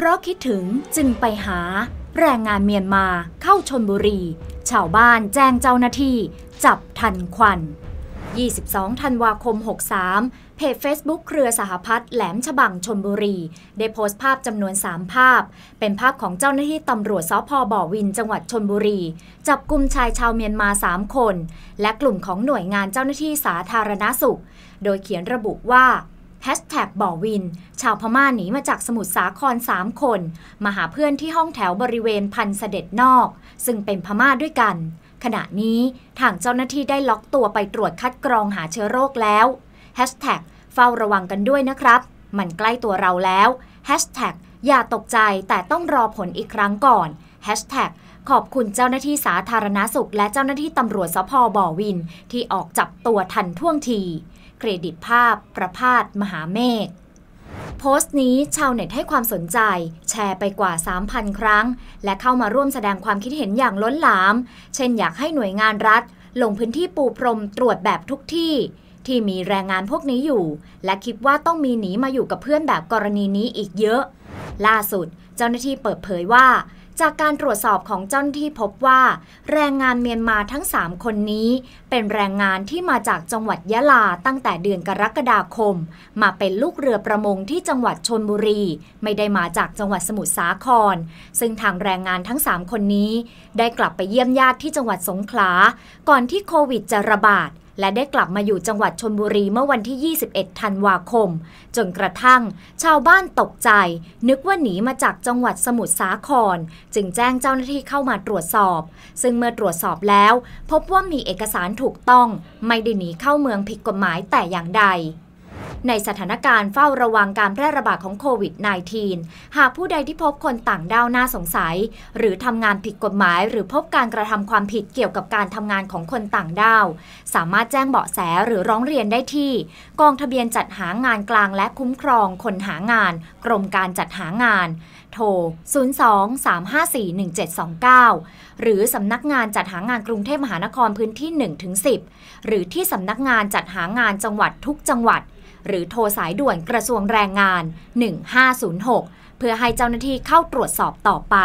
เพราะคิดถึงจึงไปหา แรงงานเมียนมา เข้าชนบุรี ชาวบ้านแจ้งเจ้าหน้าที่ จับทันควัน 22 ธันวาคม 63 เพจ Facebook เครือสหพัฒน์แหลมฉบังชนบุรี ได้โพสต์ภาพจำนวน 3 ภาพ เป็นภาพของเจ้าหน้าที่ตำรวจสพบ่อวิน จังหวัดชนบุรี จับกลุ่มชายชาวเมียนมา 3 คน และกลุ่มของหน่วยงานเจ้าหน้าที่สาธารณาสุข โดยเขียนระบุว่าแฮชแท็กบ่อวิน ชาวพม่าหนีมาจากสมุทรสาคร3คน มาหาเพื่อนที่ห้องแถวบริเวณพันเสด็จนอก ซึ่งเป็นพม่าด้วยกัน ขณะนี้ทางเจ้าหน้าที่ได้ล็อกตัวไปตรวจคัดกรองหาเชื้อโรคแล้วแฮชแท็กเฝ้าระวังกันด้วยนะครับ มันใกล้ตัวเราแล้วแฮชแท็กอย่าตกใจแต่ต้องรอผลอีกครั้งก่อนแฮชแท็กขอบคุณเจ้าหน้าที่สาธารณาสุขและเจ้าหน้าที่ตำรวจสพบ่อวิน ที่ออกจับตัวทันท่วงทีเครดิตภาพ ประพาสมหาเมฆโพสต์นี้ชาวเน็ตให้ความสนใจ แชร์ไปกว่า 3,000 ครั้ง และเข้ามาร่วมแสดงความคิดเห็นอย่างล้นหลาม เช่นอยากให้หน่วยงานรัฐ ลงพื้นที่ปูพรมตรวจแบบทุกที่ ที่มีแรงงานพวกนี้อยู่ และคิดว่าต้องมีหนีมาอยู่กับเพื่อนแบบกรณีนี้อีกเยอะ ล่าสุด เจ้าหน้าที่เปิดเผยว่าจากการตรวจสอบของเจ้าหน้าที่พบว่าแรงงานเมียนมาทั้ง 3 คนนี้ เป็นแรงงานที่มาจากจังหวัดยะลาตั้งแต่เดือนกรกฎาคม มาเป็นลูกเรือประมงที่จังหวัดชนบุรีไม่ได้มาจากจังหวัดสมุทรสาคร ซึ่งทางแรงงานทั้ง 3 คนนี้ ได้กลับไปเยี่ยมญาติที่จังหวัดสงขลาก่อนที่โควิดจะระบาดและได้กลับมาอยู่จังหวัดชนบุรีเมื่อวันที่ 21 ธันวาคม จนกระทั่ง ชาวบ้านตกใจ นึกว่าหนีมาจากจังหวัดสมุทรสาคร จึงแจ้งเจ้าหน้าที่เข้ามาตรวจสอบ ซึ่งเมื่อตรวจสอบแล้ว พบว่ามีเอกสารถูกต้องไม่ได้หนีเข้าเมืองผิดกฎหมายแต่อย่างใดในสถานการณ์เฝ้าระวังการแพร่ระบาดของโควิด -19 หากผู้ใดที่พบคนต่างด้าวน่าสงสัย หรือทำงานผิดกฎหมาย หรือพบการกระทำความผิดเกี่ยวกับการทำงานของคนต่างด้าวสามารถแจ้งเบาะแสหรือร้องเรียนได้ที่ กองทะเบียนจัดหางานกลางและคุ้มครองคนหางาน กรมการจัดหางาน โทร02-354-1729 หรือสำนักงานจัดหางานกรุงเทพมหานครพื้นที่ 1-10 หรือที่สำนักงานจัดหางานจังหวัดทุกจังหวัดหรือโทรสายด่วนกระทรวงแรงงาน 1506 เพื่อให้เจ้าหน้าที่เข้าตรวจสอบต่อไป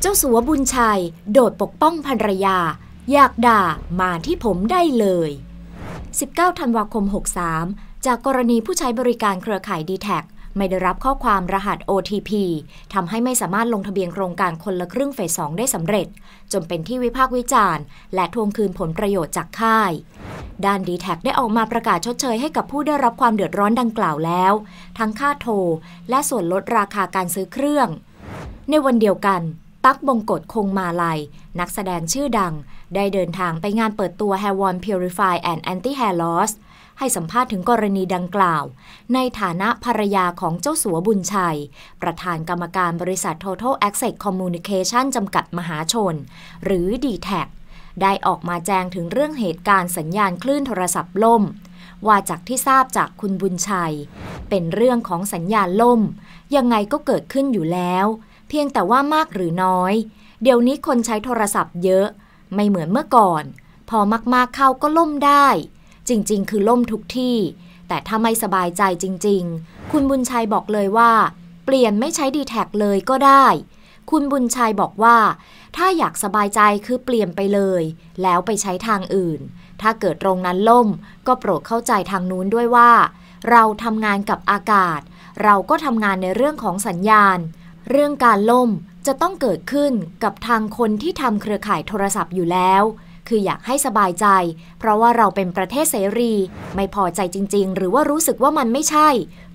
เจ้าสัวบุญชัย โดดปกป้องภรรยาอยากด่ามาที่ผมได้เลย 19 ธันวาคม 63 จากกรณีผู้ใช้บริการเครือข่ายดีแท็ไม่ได้รับข้อความรหัส OTP ทำให้ไม่สามารถลงทะเบียนโครงการคนละครึ่งเฟสองได้สำเร็จจนเป็นที่วิพากษ์วิจารณ์และทวงคืนผลประโยชน์จากค่าย ด้านดีแทได้ออกมาประกาศชดเชยให้กับผู้ได้รับความเดือดร้อนดังกล่าวแล้ว ทั้งค่าโทร และส่วนลดราคาการซื้อเครื่อง ในวันเดียวกัน ตั๊กบงกฎคงมาลัย นักแสดงชื่อดัง ได้เดินทางไปงานเปิดตัว Hair One Purify and Anti Hair Loss ให้สัมภาษณ์ถึงกรณีดังกล่าว ในฐานะภรรยาของเจ้าสัวบุญชัย ประธานกรรมการบริษัท Total Access Communication จำกัดมหาชน หรือ d t แทได้ออกมาแจ้งถึงเรื่องเหตุการณ์สัญญาณคลื่นโทรศัพท์ล่มว่าจากที่ทราบจากคุณบุญชัย เป็นเรื่องของสัญญาณล่ม ยังไงก็เกิดขึ้นอยู่แล้ว เพียงแต่ว่ามากหรือน้อย เดี๋ยวนี้คนใช้โทรศัพท์เยอะ ไม่เหมือนเมื่อก่อน พอมากๆเข้าก็ล่มได้จริงๆ คือล่มทุกที่ แต่ถ้าไม่สบายใจจริงๆ คุณบุญชัยบอกเลยว่า เปลี่ยนไม่ใช้ดีแท็เลยก็ได้ คุณบุญชัยบอกว่า ถ้าอยากสบายใจคือเปลี่ยนไปเลย แล้วไปใช้ทางอื่น ถ้าเกิดตรงนั้นล่มก็โปรดเข้าใจทางนู้นด้วยว่า เราทำงานกับอากาศเราก็ทำงานในเรื่องของสัญญาณ เรื่องการล่มจะต้องเกิดขึ้นกับทางคนที่ทำเครือข่ายโทรศัพท์อยู่แล้วคืออยากให้สบายใจ เพราะว่าเราเป็นประเทศเสรี ไม่พอใจจริงๆ หรือว่ารู้สึกว่ามันไม่ใช่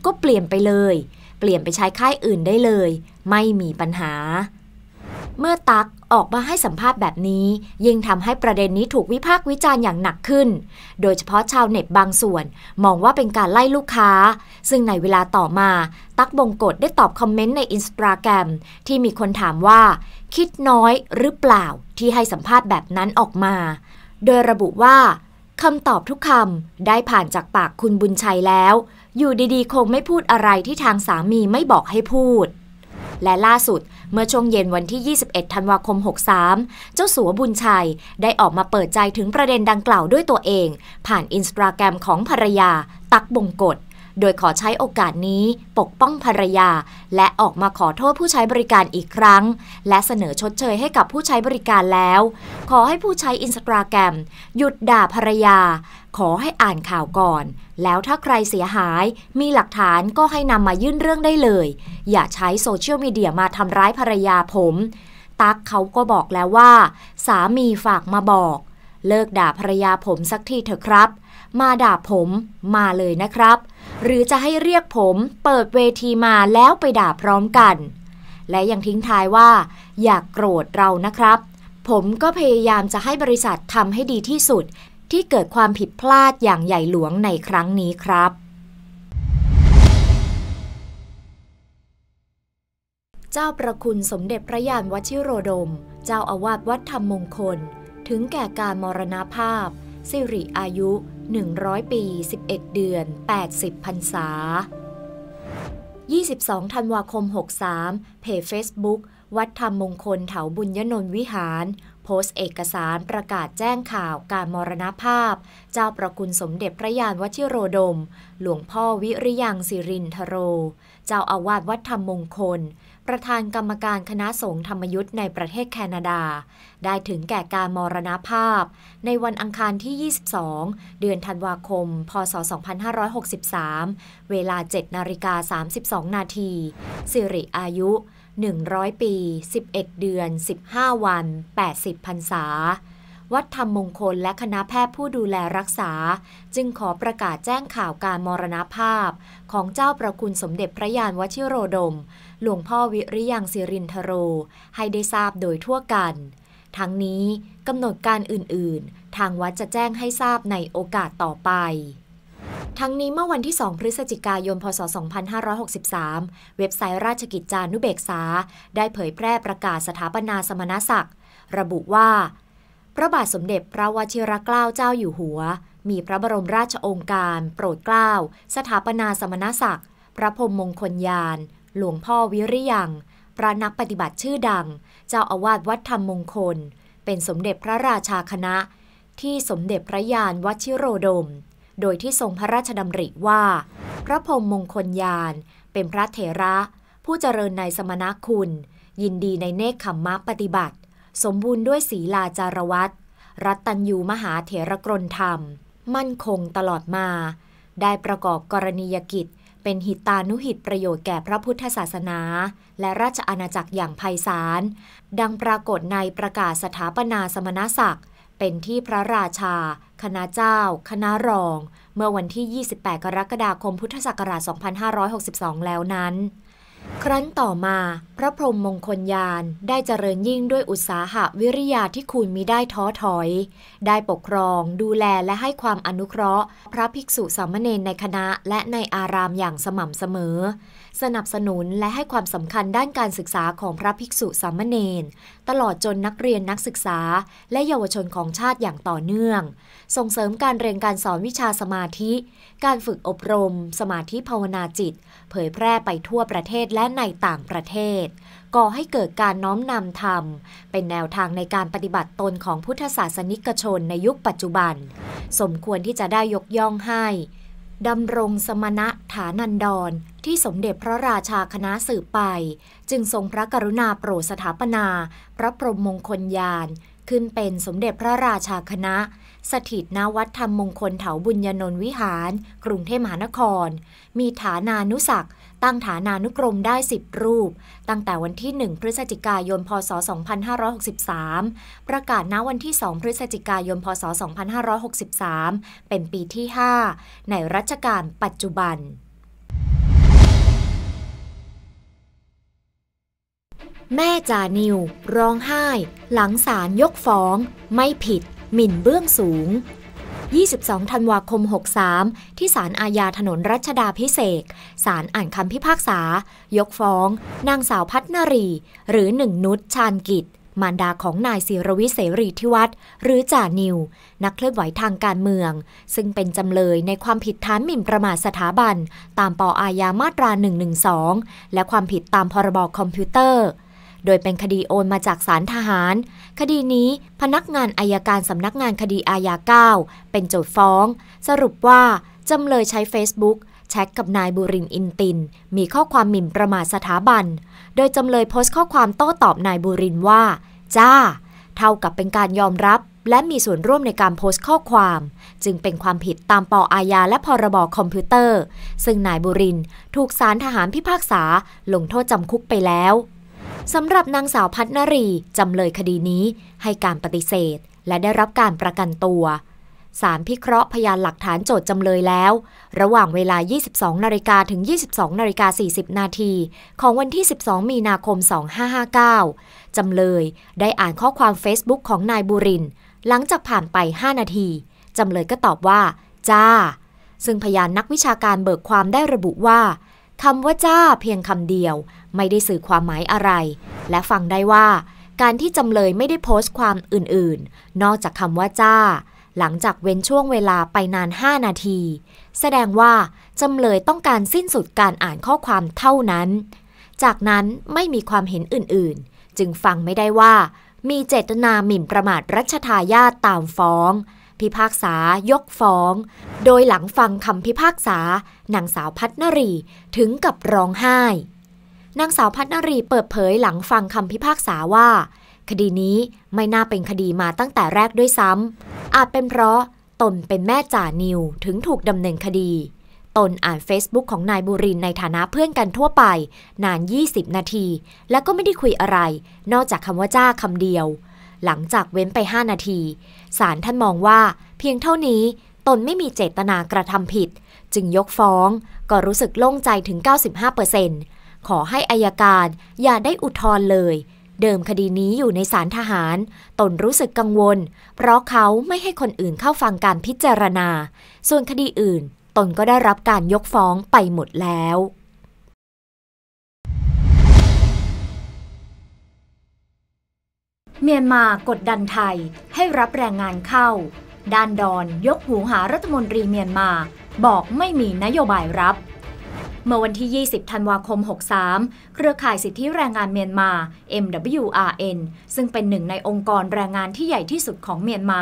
ก็เปลี่ยนไปเลย เปลี่ยนไปใช้ค่ายอื่นได้เลย ไม่มีปัญหาเมื่อตักออกมาให้สัมภาษณ์แบบนี้ ยิ่งทำให้ประเด็นนี้ถูกวิพากษ์วิจารณ์อย่างหนักขึ้น โดยเฉพาะชาวเน็ตบางส่วน มองว่าเป็นการไล่ลูกค้า ซึ่งในเวลาต่อมา ตักบงกฎได้ตอบคอมเมนต์ในอินสตาแกรมที่มีคนถามว่า คิดน้อยหรือเปล่า ที่ให้สัมภาษณ์แบบนั้นออกมา โดยระบุว่าคำตอบทุกคำได้ผ่านจากปากคุณบุญชัยแล้ว อยู่ดีๆ คงไม่พูดอะไรที่ทางสามีไม่บอกให้พูดและล่าสุดเมื่อช่วงเย็นวันที่ 21 ธันวาคม 63 เจ้าสัวบุญชัยได้ออกมาเปิดใจถึงประเด็นดังกล่าวด้วยตัวเอง ผ่านอินสตาแกรมของภรรยา ตักบงกฎ โดยขอใช้โอกาสนี้ปกป้องภรรยา และออกมาขอโทษผู้ใช้บริการอีกครั้ง และเสนอชดเชยให้กับผู้ใช้บริการแล้ว ขอให้ผู้ใช้อินสตาแกรมหยุดด่าภรรยาขอให้อ่านข่าวก่อน แล้วถ้าใครเสียหายมีหลักฐานก็ให้นำมายื่นเรื่องได้เลย อย่าใช้โซเชียลมีเดียมาทำร้ายภรรยาผม ตั๊กเขาก็บอกแล้วว่า สามีฝากมาบอก เลิกด่าภรรยาผมสักทีเถอะครับ มาด่าผมมาเลยนะครับ หรือจะให้เรียกผมเปิดเวทีมาแล้วไปด่าพร้อมกัน และยังทิ้งท้ายว่า อยากโกรธเรานะครับ ผมก็พยายามจะให้บริษัททำให้ดีที่สุดที่เกิดความผิดพลาดอย่างใหญ่หลวงในครั้งนี้ครับ เจ้าประคุณสมเด็จพระยานวชิโรดม เจ้าอาวาสวัดธรรมมงคล ถึงแก่การมรณาภาพ สิริอายุ 100 ปี 11 เดือน 80พรรษา 22 ธันวาคม 63 เพจเฟซบุ๊กวัดธรรมมงคลเถาบุญยนนวิหารโพสต์เอกสารประกาศแจ้งข่าวการมรณภาพ เจ้าประคุณสมเด็จพระยานวชิโรดม หลวงพ่อวิริยังสิรินทโร เจ้าอาวาสวัดธรรมมงคล ประธานกรรมการคณะสงฆ์ธรรมยุทธ์ในประเทศแคนาดา ได้ถึงแก่การมรณภาพ ในวันอังคารที่ 22 เดือนธันวาคม พศ 2563 เวลา 7 นาฬิกา 32 นาทีสิริอายุ100 ปี 11 เดือน 15 วัน 80 พรรษา วัดธรรมมงคลและคณะแพทย์ผู้ดูแลรักษา จึงขอประกาศแจ้งข่าวการมรณภาพ ของเจ้าประคุณสมเด็จพระยานวชิโรดม หลวงพ่อวิริยังสิรินทโรให้ได้ทราบโดยทั่วกัน ทั้งนี้กำหนดการอื่น ๆ ทางวัดจะแจ้งให้ทราบในโอกาสต่อไปทั้งนี้เมื่อวันที่ 2พฤศจิกายนพศ 2563 เว็บไซต์ราชกิจจานุเบกษาได้เผยแพร่ประกาศสถาปนาสมณศักดิ์ระบุว่า พระบาทสมเด็จพระวชิรเกล้าเจ้าอยู่หัว มีพระบรมราชองค์การ โปรดเกล้า สถาปนาสมณศักดิ์ พระพรมมงคลยาน หลวงพ่อวิริยังพระนักปฏิบัติชื่อดัง เจ้าอาวาสวัดธรรมมงคล เป็นสมเด็จพระราชาคณะ ที่สมเด็จพระยานวชิโรดมโดยที่ทรงพระราชดำริว่า พระพรมมงคลยานเป็นพระเถระ ผู้เจริญในสมณคุณ ยินดีในเนคขมมะปฏิบัติ สมบูรณ์ด้วยศีลาจารวัตรรัตตัญยูมหาเถรกรนธรรม มั่นคงตลอดมา ได้ประกอบกรณียกิจ เป็นหิตานุหิตประโยชน์แก่พระพุทธศาสนา และราชอาณาจักรอย่างไพศาลดังปรากฏในประกาศสถาปนาสมณศักดิ์เป็นที่พระราชา คณะเจ้า คณะรอง เมื่อวันที่ 28 กรกฎาคมพุทธศักราช2562 แล้วนั้น ครั้นต่อมาพระพรหมมงคลยานได้เจริญยิ่งด้วยอุตสาหะวิริยาที่คุณมีได้ท้อถอย ได้ปกครองดูแลและให้ความอนุเคราะห์ พระภิกษุสามเณรในคณะและในอารามอย่างสม่ำเสมอสนับสนุนและให้ความสำคัญด้านการศึกษาของพระภิกษุสามเณรตลอดจนนักเรียนนักศึกษา และเยาวชนของชาติอย่างต่อเนื่อง ส่งเสริมการเรียนการสอนวิชาสมาธิ การฝึกอบรม สมาธิภาวนาจิต เผยแพร่ไปทั่วประเทศและในต่างประเทศ ก่อให้เกิดการน้อมนำธรรม เป็นแนวทางในการปฏิบัติตนของพุทธศาสนิกชนในยุคปัจจุบัน สมควรที่จะได้ยกย่องให้ดำรงสมณะ ฐานันดรที่สมเด็จพระราชาคณะสืบไป จึงทรงพระกรุณาโปรดสถาปนา พระพรหมมงคลยานขึ้นเป็นสมเด็จพระราชาคณะ สถิตณวัดธรรมมงคลเถาบุญยนนวิหารกรุงเทพมหานคร มีฐานานุสักตั้งฐานานุกรมได้ 10 รูป ตั้งแต่วันที่ 1 พฤศจิกายนพศ 2563ประกาศณวันที่2พฤศจิกายนพศ2563เป็นปีที่ 5 ในรัชกาลปัจจุบันแม่จานิว ร้องไห้ หลังศาลยกฟ้อง ไม่ผิด หมิ่นเบื้องสูง 22 ธันวาคม 63 ที่ศาลอาญาถนนรัชดาพิเศษศาลอ่านคำพิพากษา ยกฟ้อง นางสาวพัฒนรี หรือหนึ่งนุชชาญกิจ มารดาของนายศิรวิเสรีทิวัตรหรือจ่านิว นักเคลื่อนไหวทางการเมือง ซึ่งเป็นจำเลยในความผิดฐานหมิ่นประมาทสถาบันตามปออาญามาตรา112และความผิดตามพรบคอมพิวเตอร์โดยเป็นคดีโอนมาจากสารทหาร คดีนี้พนักงานอายการสำนักงานคดีอาญา9เป็นโจทฟ้อง สรุปว่าจำเลยใช้ Facebook แชทกับนายบุรินอินตินมีข้อความหมิ่นประมาทสถาบัน โดยจำเลยโพสต์ข้อความโต้ตอบนายบุรินว่า จ้า เท่ากับเป็นการยอมรับ และมีส่วนร่วมในการโพสต์ข้อความ จึงเป็นความผิดตามปออาญาและพรบอคอมพิวเตอร์ ซึ่งนายบุรินถูกสารทหารพิพากษาลงโทษจำคุกไปแล้วสำหรับนางสาวพัฒนรี จำเลยคดีนี้ ให้การปฏิเสธ และได้รับการประกันตัว สารพิเคราะห์พยานหลักฐานโจทย์จำเลยแล้ว ระหว่างเวลา 22 นาฬิกาถึง 22 นาฬิกา 40 นาทีของวันที่ 12 มีนาคม 2559 จำเลยได้อ่านข้อความ Facebook ของนายบุรินหลังจากผ่านไป 5 นาทีจำเลยก็ตอบว่า จ้า ซึ่งพยานนักวิชาการเบิกความได้ระบุว่าคำว่าจ้า เพียงคำเดียวไม่ได้สื่อความหมายอะไร และฟังได้ว่าการที่จำเลยไม่ได้โพสต์ความอื่นๆ นอกจากคำว่าจ้า หลังจากเว้นช่วงเวลาไปนาน 5 นาที แสดงว่า จำเลยต้องการสิ้นสุดการอ่านข้อความเท่านั้น จากนั้นไม่มีความเห็นอื่นๆ จึงฟังไม่ได้ว่ามีเจตนาหมิ่นประมาทรัชทายาทตามฟ้อง พิพากษายกฟ้อง โดยหลังฟังคำพิพากษานางสาวพัฒนรีถึงกับร้องไห้นางสาวพัฒนรีเปิดเผยหลังฟังคำพิพากษาว่า คดีนี้ไม่น่าเป็นคดีมาตั้งแต่แรกด้วยซ้ำ อาจเป็นเพราะ ตนเป็นแม่จ่านิวถึงถูกดำเนินคดี ตนอ่าน Facebook ของนายบุรินในฐานะเพื่อนกันทั่วไป นาน 20 นาที แล้วก็ไม่ได้คุยอะไร นอกจากคำว่าจ้าคำเดียว หลังจากเว้นไป 5 นาทีศาลท่านมองว่าเพียงเท่านี้ ตนไม่มีเจตนากระทำผิด จึงยกฟ้องก็รู้สึกโล่งใจถึง95%เขอให้อายการอย่าได้อุทธรณ์เลย เดิมคดีนี้อยู่ในศาลทหาร ตนรู้สึกกังวล เพราะเขาไม่ให้คนอื่นเข้าฟังการพิจารณา ส่วนคดีอื่น ตนก็ได้รับการยกฟ้องไปหมดแล้ว เมียนมากดดันไทยให้รับแรงงานเข้า ด้านดอน ยกหูหารัฐมนตรีเมียนมา บอกไม่มีนโยบายรับเมื่อวันที่ 20 ธันวาคม 63 เครือข่ายสิทธิแรงงานเมียนมา MWRN ซึ่งเป็นหนึ่งในองค์กรแรงงานที่ใหญ่ที่สุดของเมียนมา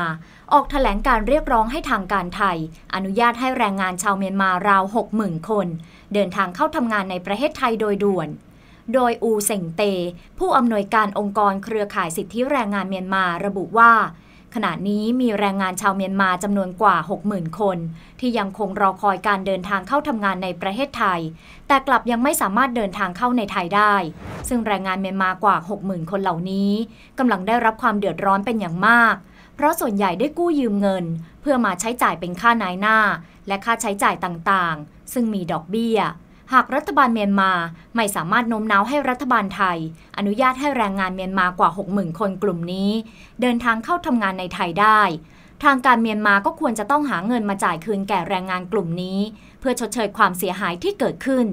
ออกถแถลงการเรียกร้องให้ทางการไทย อนุญาตให้แรงงานชาวเมียนมาราว 60,000 คน เดินทางเข้าทำงานในประเทศไทยโดยด่วน โดยอูเซ่งเต ผู้อำนวยการองค์กรเครือข่ายสิทธิแรงงานเมียนมา ระบุว่าขณะนี้มีแรงงานชาวเมียนมาจำนวนกว่า 60,000 คน ที่ยังคงรอคอยการเดินทางเข้าทำงานในประเทศไทย แต่กลับยังไม่สามารถเดินทางเข้าในไทยได้ ซึ่งแรงงานเมียนมากว่า 60,000 คนเหล่านี้กำลังได้รับความเดือดร้อนเป็นอย่างมาก เพราะส่วนใหญ่ได้กู้ยืมเงินเพื่อมาใช้จ่ายเป็นค่านายหน้า และค่าใช้จ่ายต่างๆ ซึ่งมีดอกเบี้ยหากรัฐบาลเมียนมาไม่สามารถโน้มน้าวให้รัฐบาลไทย อนุญาตให้แรงงานเมียนมากว่า 60,000 คนกลุ่มนี้ เดินทางเข้าทำงานในไทยได้ ทางการเมียนมาก็ควรจะต้องหาเงินมาจ่ายคืนแก่แรงงานกลุ่มนี้ เพื่อชดเชยความเสียหายที่เกิดขึ้น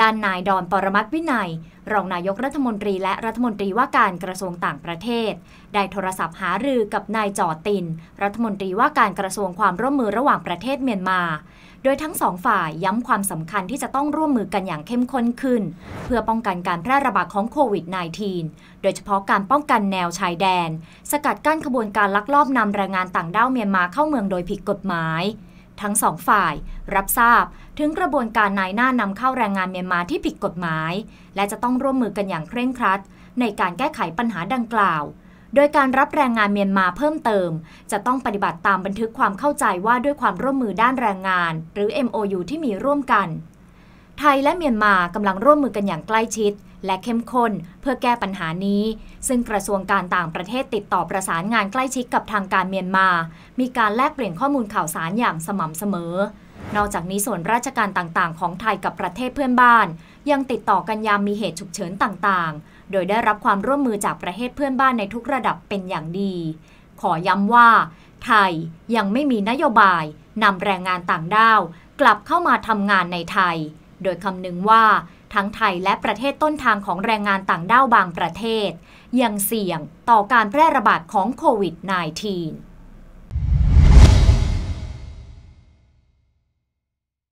ด้านนายดอนปรมัตวินัยรองนายกรัฐมนตรีและรัฐมนตรีว่าการกระทรวงต่างประเทศ ได้โทรศัพท์หารือกับนายจอตินรัฐมนตรีว่าการกระทรวงความร่วมมือระหว่างประเทศเมียนมาดยทั้งสองฝ่ายย้ำความสำคัญที่จะต้องร่วมมือกันอย่างเข้มข้นขึ้น เพื่อป้องกันการแพร่ระบาดของโควิด -19 โดยเฉพาะการป้องกันแนวชายแดน สกัดกั้นขบวนการลักลอบนำแรงงานต่างด้าวเมียนมาเข้าเมืองโดยผิดกฎหมาย ทั้งสองฝ่าย รับทราบ ถึงกระบวนการนายหน้านำเข้าแรงงานเมียนมาที่ผิดกฎหมาย และจะต้องร่วมมือกันอย่างเคร่งครัดในการแก้ไขปัญหาดังกล่าวโดยการรับแรงงานเมียนมาเพิ่มเติม จะต้องปฏิบัติตามบันทึกความเข้าใจว่าด้วยความร่วมมือด้านแรงงานหรือ MOU ที่มีร่วมกัน ไทยและเมียนมากำลังร่วมมือกันอย่างใกล้ชิด และเข้มข้น เพื่อแก้ปัญหานี้ ซึ่งกระทรวงการต่างประเทศติดต่อประสานงานใกล้ชิดกับทางการเมียนมา มีการแลกเปลี่ยนข้อมูลข่าวสารอย่างสม่ำเสมอ นอกจากนี้ส่วนราชการต่างๆ ของไทยกับประเทศเพื่อนบ้านยังติดต่อกันยามมีเหตุฉุกเฉินต่างๆ โดยได้รับความร่วมมือจากประเทศเพื่อนบ้านในทุกระดับเป็นอย่างดี ขอย้ำว่า ไทยยังไม่มีนโยบายนำแรงงานต่างด้าวกลับเข้ามาทำงานในไทย โดยคำนึงว่าทั้งไทยและประเทศต้นทางของแรงงานต่างด้าวบางประเทศ ยังเสี่ยงต่อการแพร่ระบาดของโควิด -19